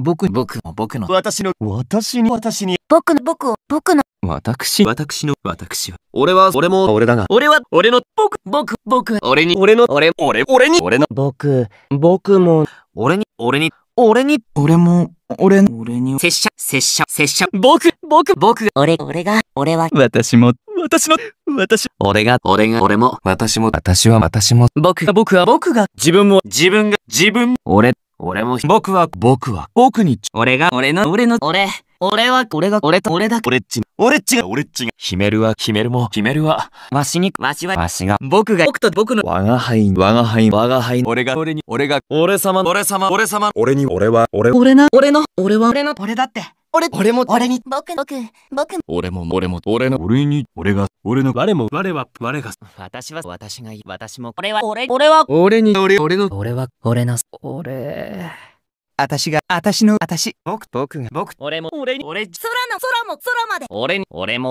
僕、僕、僕の、私の、私に、私に、僕の、僕を、僕の、私、私の、私は、俺は、俺も、俺だが、俺は、俺の、僕、僕、僕、俺に、俺の、俺、俺、俺に、俺の、僕、僕も、俺に、俺に、俺に、俺も、俺、俺に、拙者、拙者、拙者、僕、僕、僕、俺、俺が、俺は、私も、私の、私、俺が、俺が、俺も、私も、私は、私も、僕が、僕は、僕が、自分も、自分が、自分、俺、俺も、僕は、僕は、僕に、俺が、俺の、俺の、俺。俺は、俺が、俺と、俺だ、俺っち、俺っちが、俺っちが、ヒめるは、ヒめるも、ヒめるは、わしに、わしは、わしが、僕が、僕と僕の、我が輩、我が輩、我が輩、俺が、俺に、俺が、俺様、俺様、俺様、俺に、俺は、俺、俺な、俺の、俺は、俺の、俺だって。俺、俺も、俺に、僕、僕、僕、俺も、俺も、俺の、俺に、俺が、俺の、我も、我は、我が、私は、私がいい、私も、俺は、俺、俺は、俺に、俺、俺の、俺は、俺の、俺。私が、私の、私、僕、僕が、僕、俺も、俺に、俺、空の、空も、空まで、俺に、俺も、